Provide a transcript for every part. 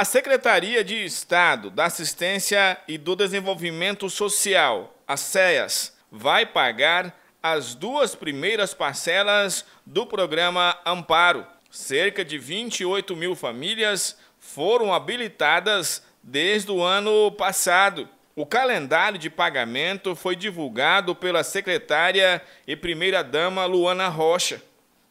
A Secretaria de Estado da Assistência e do Desenvolvimento Social, a SEAS, vai pagar as duas primeiras parcelas do programa Amparo. Cerca de 28 mil famílias foram habilitadas desde o ano passado. O calendário de pagamento foi divulgado pela secretária e primeira-dama Luana Rocha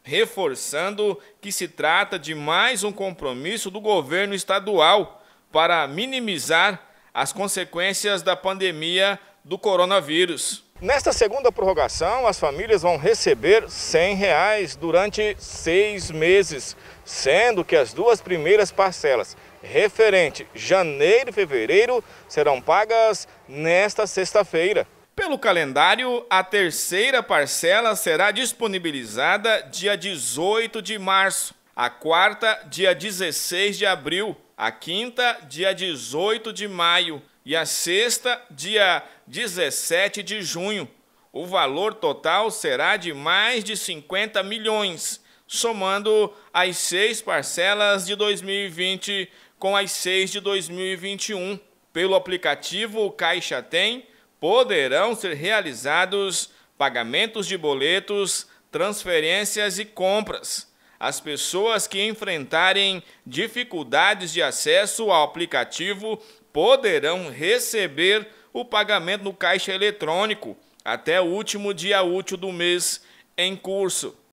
reforçando que se trata de mais um compromisso do governo estadual para minimizar as consequências da pandemia do coronavírus. Nesta segunda prorrogação, as famílias vão receber R$ 100 reais durante seis meses, sendo que as duas primeiras parcelas, referente janeiro e fevereiro, serão pagas nesta sexta-feira. Pelo calendário, a terceira parcela será disponibilizada dia 18 de março, a quarta, dia 16 de abril, a quinta, dia 18 de maio e a sexta, dia 17 de junho. O valor total será de mais de 50 milhões, somando as seis parcelas de 2020 com as seis de 2021. Pelo aplicativo Caixa Tem poderão ser realizados pagamentos de boletos, transferências e compras. As pessoas que enfrentarem dificuldades de acesso ao aplicativo poderão receber o pagamento no caixa eletrônico até o último dia útil do mês em curso.